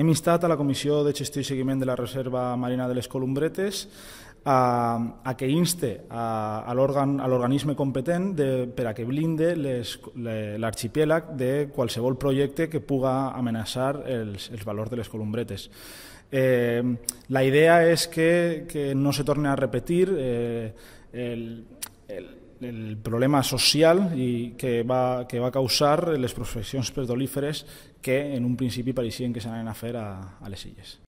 Hem instat a la Comissió de Gestió i Seguiment de la Reserva Marina de les Columbretes a, a que inste a, a l'organisme competent de, per a que blinde l'arxipèlag de qualsevol projecte que puga amenaçar els, els valors de les columbretes. Eh, la idea és que, que no se torni a repetir eh, el, el, el problema social i que, va, que va causar les professions perdolíferes que en un principi pareixien que s'anaven a fer a, a les illes.